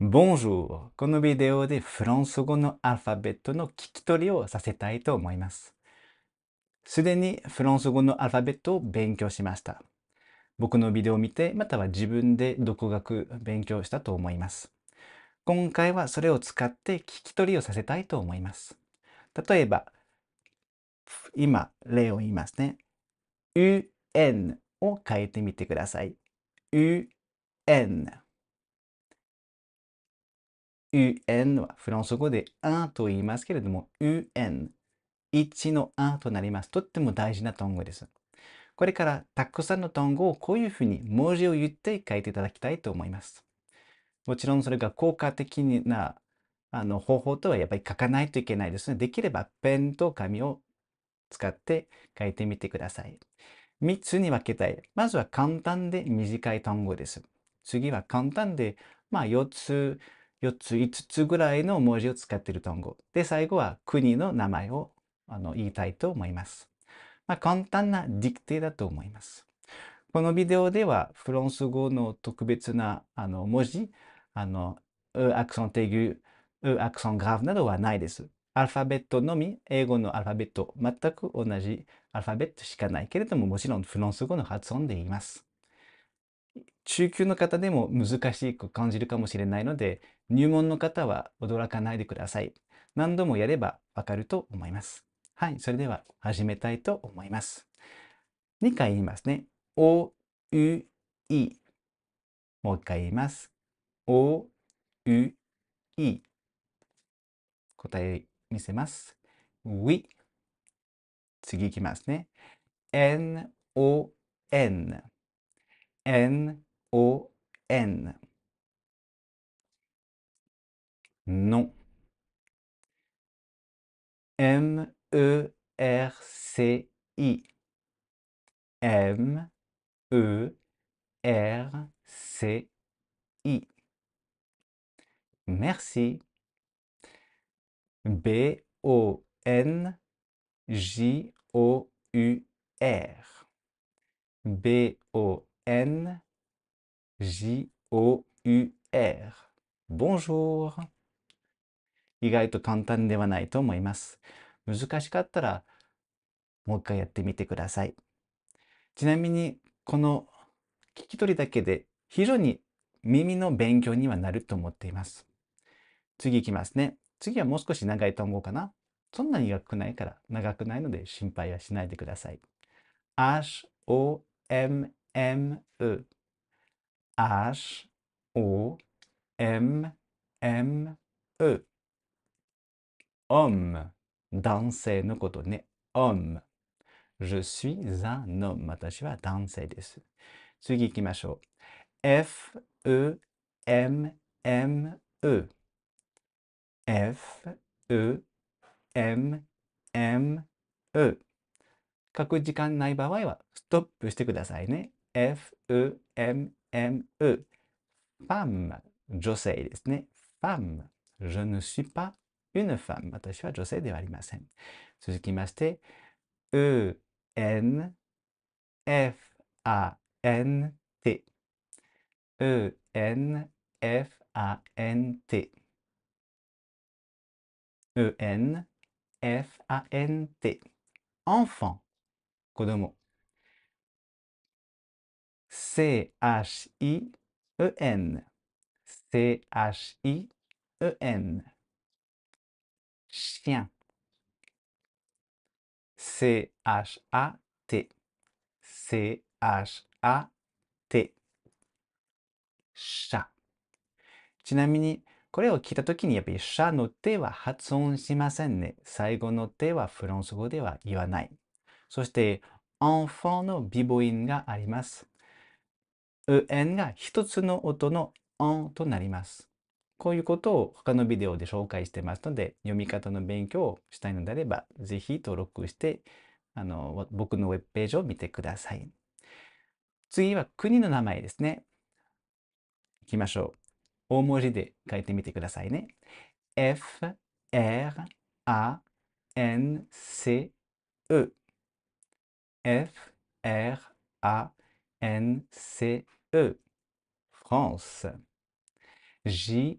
Bonjour! このビデオでフランス語のアルファベットの聞き取りをさせたいと思います。すでにフランス語のアルファベットを勉強しました。僕のビデオを見て、または自分で独学勉強したと思います。今回はそれを使って聞き取りをさせたいと思います。例えば、今、例を言いますね。un を変えてみてください。un UN はフランス語で1と言いますけれども、UN、1の1となります。とっても大事な単語です。これからたくさんの単語をこういうふうに文字を言って書いていただきたいと思います。もちろんそれが効果的なあの方法とはやっぱり書かないといけないですね。できればペンと紙を使って書いてみてください。3つに分けたい。まずは簡単で短い単語です。次は簡単で、まあ、4つ4つ5つぐらいの文字を使っている単語で最後は国の名前をあの言いたいと思います、まあ、簡単なディクテだと思いますこのビデオではフランス語の特別なあの文字あのアクセンテグーアクセングラフなどはないですアルファベットのみ英語のアルファベット全く同じアルファベットしかないけれどももちろんフランス語の発音で言います中級の方でも難しく感じるかもしれないので入門の方は驚かないでください。何度もやればわかると思います。はい、それでは始めたいと思います。2回言いますね。お、う、い。もう一回言います。お、う、い。答え見せます。うい。次いきますね。n, o, n, n, o, n Non. M-E-R-C-I. M-E-R-C-I. Merci. B-O-N-J-O-U-R. B-O-N-J-O-U-R. Bonjour. 意外と簡単ではないと思います。難しかったらもう一回やってみてください。ちなみにこの聞き取りだけで非常に耳の勉強にはなると思っています。次いきますね。次はもう少し長い単語かな。そんなに長くないから、長くないので心配はしないでください。H, O, M, M, E。H, O, M, M, E。男性のことね女性、m m e je suis u 私は男性です次行きましょう f e m m e f e m m e 書く時間ない場合はストップしてくださいね f e m m e フ女性ですねファム je n une femme. Watashi wa josei de qui m'a acheté. E, N, F, A, N, T. E, N, F, A, N, T. E, N, F, A, N, T. Enfant. Kodomo. C-H-I-E-N. C-H-I-E-N. chien. C-H-A-T. C-H-A-T. シャ。ちなみに、これを聞いたときに、やっぱりシャの手は発音しませんね。最後の手はフランス語では言わない。そして、アンフォンのビボインがあります。うエんが一つの音のアンとなります。こういうことを他のビデオで紹介してますので、読み方の勉強をしたいのであれば、ぜひ登録して、あの、僕のウェブページを見てください。次は国の名前ですね。いきましょう。大文字で書いてみてくださいね。F, R, A, N, C, E。F, R, A, N, C, E。France. J,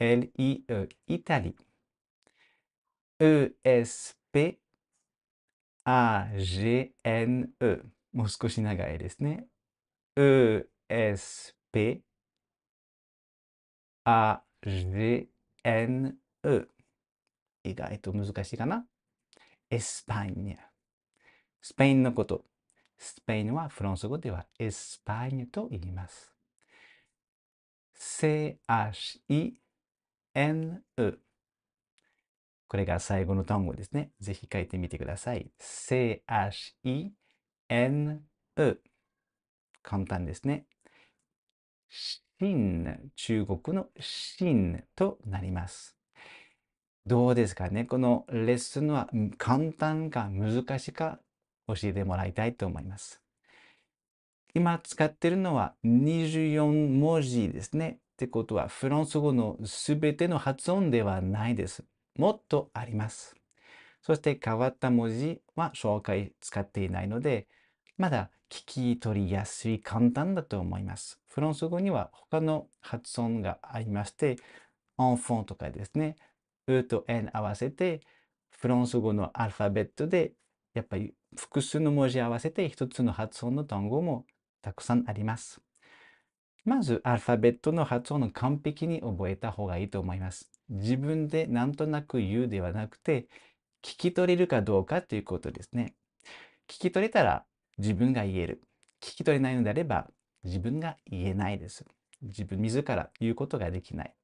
L-I-E, Italie. E-S-P-A-G-N-E. もう少し長いですね。E-S-P-A-G-N-E。意外と難しいかな。エスパニャ。スペインのこと。スペインはフランス語ではエスパニャと言います。CHI N、U。これが最後の単語ですね。ぜひ書いてみてください。C-H-I-N-U。簡単ですね。真、中国の真となります。どうですかねこのレッスンは簡単か難しいか教えてもらいたいと思います。今使っているのは24文字ですね。ってことはフランス語のすべての発音ではないです。もっとあります。そして変わった文字は紹介使っていないので、まだ聞き取りやすい簡単だと思います。フランス語には他の発音がありまして、アンフォンとかですね、うと N 合わせて、フランス語のアルファベットで、やっぱり複数の文字合わせて一つの発音の単語もたくさんあります。まずアルファベットの発音を完璧に覚えた方がいいと思います。自分でなんとなく言うではなくて、聞き取れるかどうかということですね。聞き取れたら自分が言える。聞き取れないのであれば自分が言えないです。自分自ら言うことができない。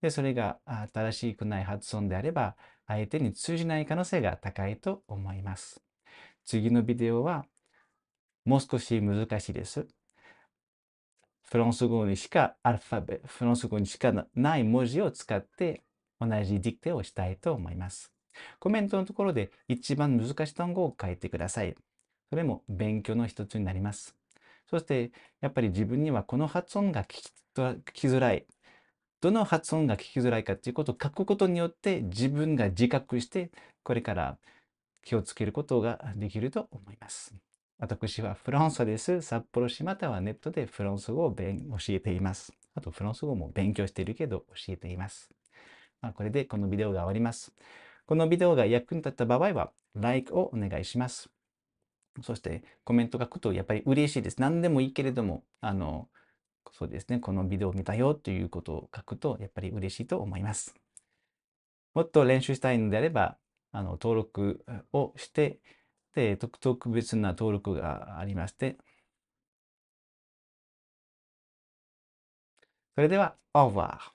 で、それが新しくない発音であれば相手に通じない可能性が高いと思います。次のビデオはもう少し難しいです。フランス語にしかアルファベ、フランス語にしかない文字を使って同じディクテをしたいと思います。コメントのところで一番難しい単語を書いてください。それも勉強の一つになります。そして、やっぱり自分にはこの発音が聞き聞きづらい。どの発音が聞きづらいかということを書くことによって自分が自覚して、これから気をつけることができると思います。私はフランスです。札幌市またはネットでフランス語を教えています。あとフランス語も勉強しているけど教えています。まあ、これでこのビデオが終わります。このビデオが役に立った場合は、Like をお願いします。そしてコメント書くとやっぱり嬉しいです。何でもいいけれども、あの、そうですね、このビデオを見たよということを書くとやっぱり嬉しいと思います。もっと練習したいのであれば、あの登録をして、、特別な登録がありまして、それでは、オーバー。